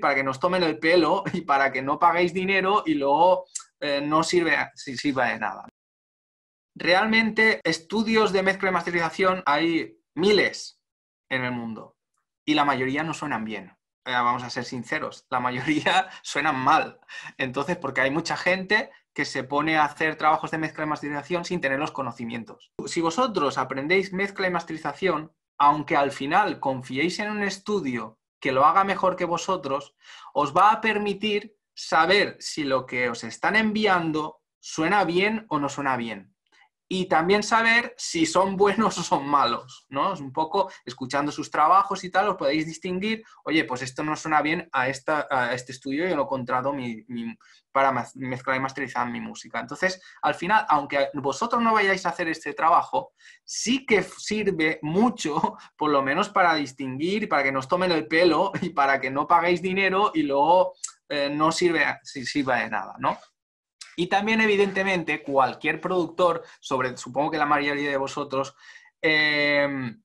para que nos tomen el pelo y para que no paguéis dinero y luego eh, no sirve, sirva de nada. Realmente estudios de mezcla y masterización hay miles en el mundo y la mayoría no suenan bien. Eh, vamos a ser sinceros, la mayoría suenan mal. Entonces, porque hay mucha gente que se pone a hacer trabajos de mezcla y masterización sin tener los conocimientos. Si vosotros aprendéis mezcla y masterización, aunque al final confiéis en un estudio que lo haga mejor que vosotros, os va a permitir saber si lo que os están enviando suena bien o no suena bien y también saber si son buenos o son malos, ¿no? Es un poco escuchando sus trabajos y tal, os podéis distinguir, oye, pues esto no suena bien a, esta, este estudio, yo lo he contratado mi, para mezclar y masterizar mi música. Entonces, al final, aunque vosotros no vayáis a hacer este trabajo, sí que sirve mucho, por lo menos para distinguir, para que nos tomen el pelo y para que no paguéis dinero y luego eh, no sirve, sirva de nada, ¿no? Y también, evidentemente, cualquier productor, sobre supongo que la mayoría de vosotros, em,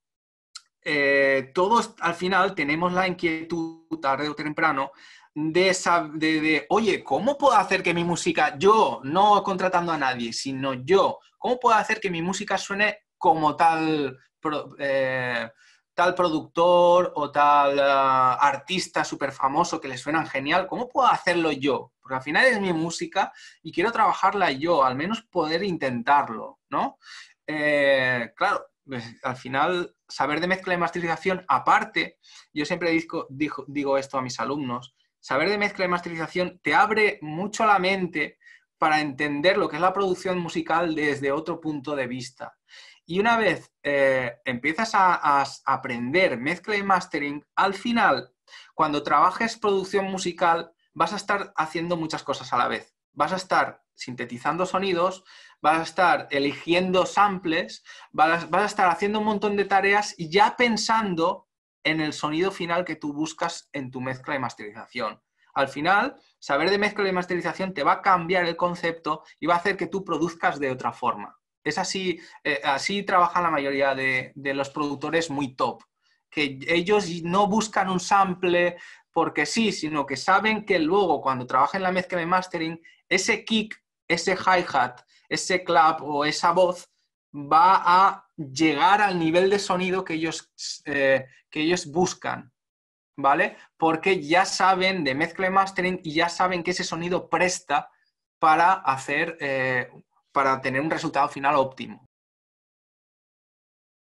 eh, todos al final tenemos la inquietud, tarde o temprano, de, de, oye, ¿cómo puedo hacer que mi música, yo, no contratando a nadie, sino yo, ¿cómo puedo hacer que mi música suene como tal? Eh, tal productor o tal ah, artista súper famoso que le suenan genial, ¿cómo puedo hacerlo yo? Porque al final es mi música y quiero trabajarla yo, al menos poder intentarlo, ¿no? Eh, claro, pues, al final saber de mezcla y masterización, aparte, yo siempre digo, digo, digo esto a mis alumnos, saber de mezcla y masterización te abre mucho la mente para entender lo que es la producción musical desde otro punto de vista. Y una vez eh, empiezas a, aprender mezcla y mastering, al final, cuando trabajes producción musical, vas a estar haciendo muchas cosas a la vez. Vas a estar sintetizando sonidos, vas a estar eligiendo samples, vas a, vas a, estar haciendo un montón de tareas y ya pensando en el sonido final que tú buscas en tu mezcla y masterización. Al final, saber de mezcla y masterización te va a cambiar el concepto y va a hacer que tú produzcas de otra forma. Es así, eh, así trabajan la mayoría de, los productores muy top, que ellos no buscan un sample porque sí, sino que saben que luego cuando trabajen la mezcla de mastering, ese kick, ese hi-hat, ese clap o esa voz va a llegar al nivel de sonido que ellos, eh, que ellos buscan. ¿vale? Porque ya saben de mezcla de mastering y ya saben que ese sonido presta para hacer eh, para tener un resultado final óptimo.